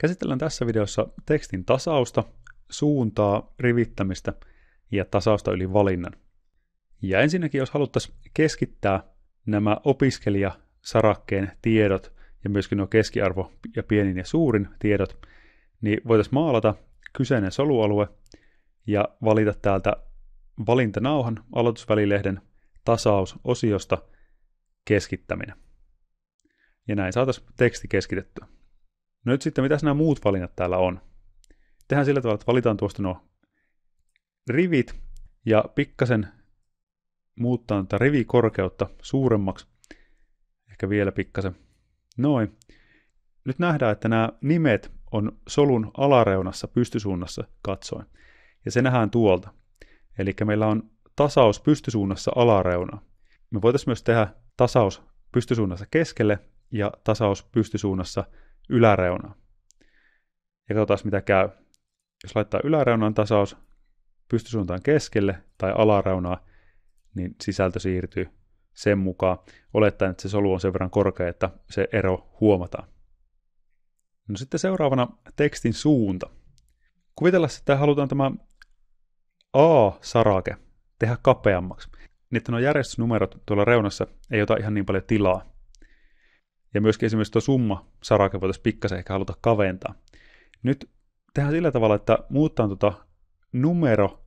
Käsitellään tässä videossa tekstin tasausta, suuntaa, rivittämistä ja tasausta yli valinnan. Ja ensinnäkin, jos haluttaisiin keskittää nämä opiskelijasarakkeen tiedot ja myöskin nuo keskiarvo ja pienin ja suurin tiedot, niin voitaisiin maalata kyseinen solualue ja valita täältä valintanauhan aloitusvälilehden tasausosiosta keskittäminen. Ja näin saataisiin teksti keskitettyä. No nyt sitten, mitä nämä muut valinnat täällä on? Tehän sillä tavalla, että valitaan tuosta nuo rivit ja pikkasen muuttaa tätä rivikorkeutta suuremmaksi. Ehkä vielä pikkasen. Noin. Nyt nähdään, että nämä nimet on solun alareunassa pystysuunnassa katsoen. Ja se nähdään tuolta. Eli meillä on tasaus pystysuunnassa alareuna. Me voitaisiin myös tehdä tasaus pystysuunnassa keskelle ja tasaus pystysuunnassa yläreunaa. Ja katsotaan, mitä käy. Jos laittaa yläreunan tasaus pystysuuntaan keskelle tai alareunaa, niin sisältö siirtyy sen mukaan, olettaen, että se solu on sen verran korkea, että se ero huomataan. No sitten seuraavana tekstin suunta. Kuvitella, että halutaan tämä A-sarake tehdä kapeammaksi, niin että nuo järjestysnumerot tuolla reunassa ei ota ihan niin paljon tilaa. Ja myöskin esimerkiksi tuo summa sarake voitaisiin pikkasen ehkä haluta kaventaa. Nyt tehdään sillä tavalla, että muuttaa tuota numero,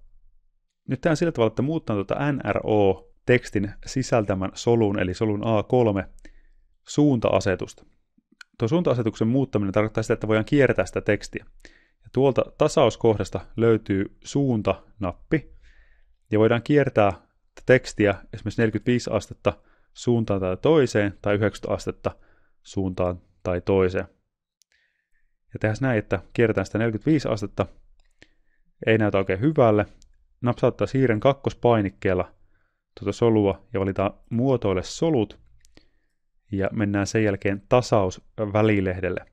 nyt tehdään sillä tavalla, että muuttaa tuota NRO-tekstin sisältämän solun, eli solun A3, suunta-asetusta. Tuo suunta-asetuksen muuttaminen tarkoittaa sitä, että voidaan kiertää sitä tekstiä. Ja tuolta tasauskohdasta löytyy suunta-nappi, ja voidaan kiertää tekstiä esimerkiksi 45 astetta suuntaan tai toiseen tai 90 astetta suuntaan tai toiseen. Ja tehdään näin, että kierretään sitä 45 astetta, ei näytä oikein hyvälle, napsauttaa siirren kakkospainikkeella tuota solua ja valitaan muotoile solut ja mennään sen jälkeen tasaus välilehdelle.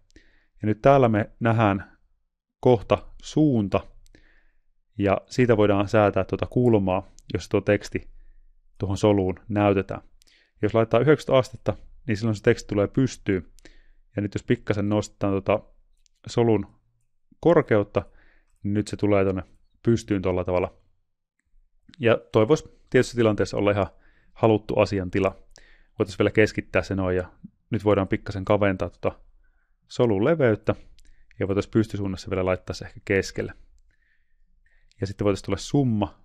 Ja nyt täällä me nähdään kohta suunta ja siitä voidaan säätää tuota kulmaa, jos tuo teksti tuohon soluun näytetään. Jos laittaa 90 astetta niin silloin se teksti tulee pystyyn. Ja nyt jos pikkasen nostetaan tota solun korkeutta, niin nyt se tulee tuonne pystyyn tuolla tavalla. Ja toi voisi tietyssä tilanteessa olla ihan haluttu asiantila. Voitaisiin vielä keskittää se noin ja nyt voidaan pikkasen kaventaa tuota solun leveyttä ja voitaisiin pystysuunnassa vielä laittaa se ehkä keskelle. Ja sitten voitaisiin tulla summa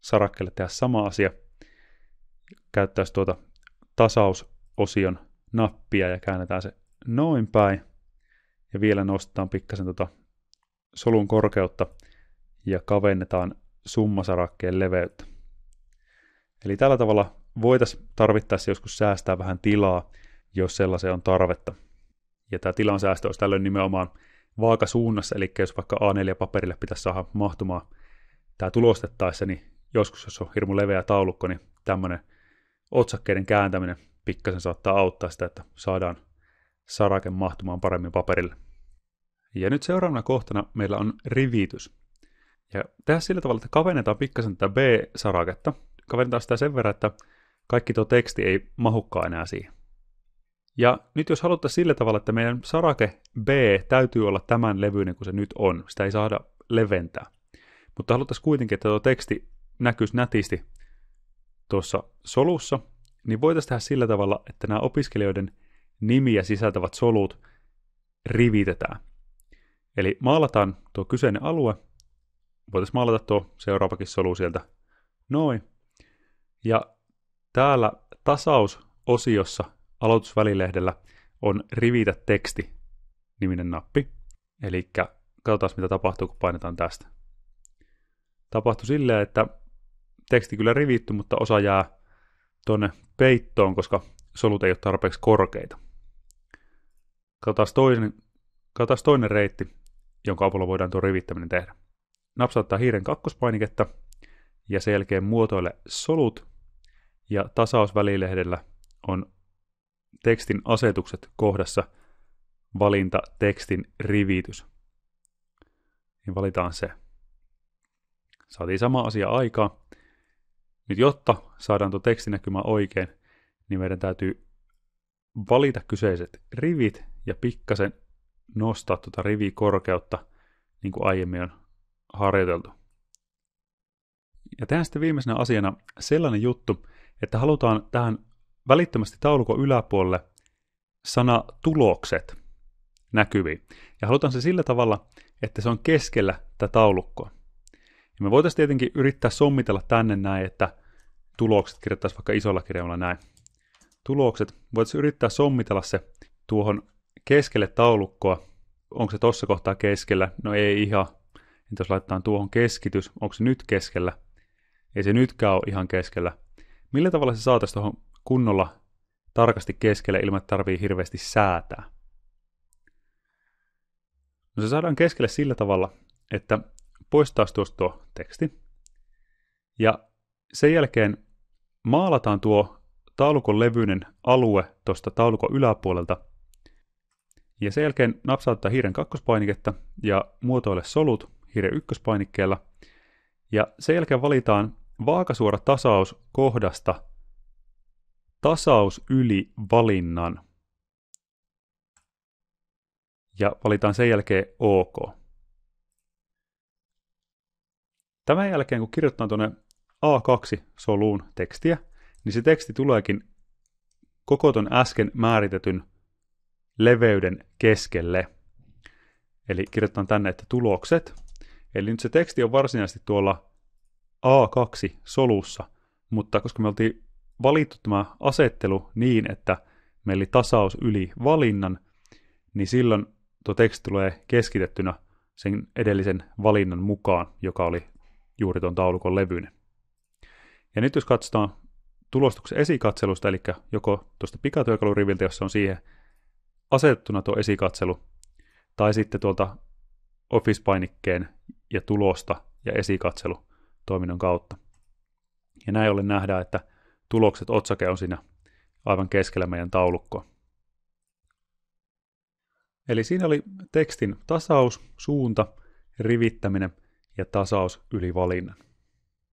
sarakkeelle tehdä sama asia. Käyttäisiin tuota tasaus osion nappia ja käännetään se noin päin. Ja vielä nostetaan pikkasen tota solun korkeutta ja kavennetaan summasarakkeen leveyttä. Eli tällä tavalla voitaisiin tarvittaessa joskus säästää vähän tilaa, jos sellaiseen on tarvetta. Ja tämä tilan säästö olisi tällöin nimenomaan vaakasuunnassa, eli jos vaikka A4-paperille pitäisi saada mahtumaan tämä tulostettaessa, niin joskus jos on hirmu leveä taulukko, niin tämmöinen otsakkeiden kääntäminen pikkasen saattaa auttaa sitä, että saadaan sarake mahtumaan paremmin paperille. Ja nyt seuraavana kohtana meillä on rivitys. Ja tehdään sillä tavalla, että kavennetaan pikkasen tätä B-saraketta. Kavennetaan sitä sen verran, että kaikki tuo teksti ei mahukkaan enää siihen. Ja nyt jos haluttaisiin sillä tavalla, että meidän sarake B täytyy olla tämän levyinen kuin se nyt on, sitä ei saada leventää. Mutta haluttaisiin kuitenkin, että tuo teksti näkyisi nätisti tuossa solussa, niin voitaisiin tehdä sillä tavalla, että nämä opiskelijoiden nimiä sisältävät solut rivitetään. Eli maalataan tuo kyseinen alue, voitaisiin maalata tuo seuraavakin solu sieltä noin, ja täällä tasausosiossa aloitusvälilehdellä on rivitä teksti niminen nappi. Eli katsotaan mitä tapahtuu, kun painetaan tästä. Tapahtui silleen, että teksti kyllä rivitty, mutta osa jää tuonne peittoon, koska solut ei ole tarpeeksi korkeita. Katsotaan toinen, katsotaan toinen reitti, jonka avulla voidaan tuo rivittäminen tehdä. Napsauttaa hiiren kakkospainiketta ja sen jälkeen muotoile solut ja tasausvälilehdellä on tekstin asetukset kohdassa valinta tekstin rivitys. Niin valitaan se. Saatiin sama asia aikaa. Nyt jotta saadaan tuo tekstinäkymä oikein, niin meidän täytyy valita kyseiset rivit ja pikkasen nostaa tuota rivikorkeutta, niin kuin aiemmin on harjoiteltu. Ja tehdään sitten viimeisenä asiana sellainen juttu, että halutaan tähän välittömästi taulukon yläpuolelle sana tulokset näkyviin. Ja halutaan se sillä tavalla, että se on keskellä tätä taulukkoa. Ja me voitaisiin tietenkin yrittää sommitella tänne näin, että tulokset kirjoittaisi vaikka isolla kirjaimella näin. Tulokset, voit yrittää sommitella se tuohon keskelle taulukkoa, onko se tuossa kohtaa keskellä, no ei ihan, niin jos laittaa tuohon keskitys, onko se nyt keskellä, ei se nytkään ole ihan keskellä. Millä tavalla se saataisiin tuohon kunnolla tarkasti keskelle ilman, että tarvii hirveästi säätää? No se saadaan keskelle sillä tavalla, että poistaa tuosta tuo teksti. Ja sen jälkeen maalataan tuo taulukon levyinen alue tuosta taulukon yläpuolelta. Ja sen jälkeen napsauttaa hiiren kakkospainiketta ja muotoile solut hiiren ykköspainikkeella. Ja sen jälkeen valitaan vaakasuora tasaus kohdasta tasaus yli valinnan. Ja valitaan sen jälkeen OK. Tämän jälkeen kun kirjoitetaan tuonne A2-soluun tekstiä, niin se teksti tuleekin koko ton äsken määritetyn leveyden keskelle. Eli kirjoitan tänne, että tulokset. Eli nyt se teksti on varsinaisesti tuolla A2-solussa, mutta koska me oltiin valittu tämä asettelu niin, että meillä oli tasaus yli valinnan, niin silloin tuo teksti tulee keskitettynä sen edellisen valinnan mukaan, joka oli juuri tuon taulukon levyinen. Ja nyt jos katsotaan tulostuksen esikatselusta, eli joko tuosta pikatyökaluriviltä, jossa on siihen asettuna tuo esikatselu, tai sitten tuolta Office-painikkeen ja tulosta ja esikatselu toiminnon kautta. Ja näin ollen nähdään, että tulokset otsake on siinä aivan keskellä meidän taulukkoa. Eli siinä oli tekstin tasaus, suunta, rivittäminen ja tasaus yli valinnan.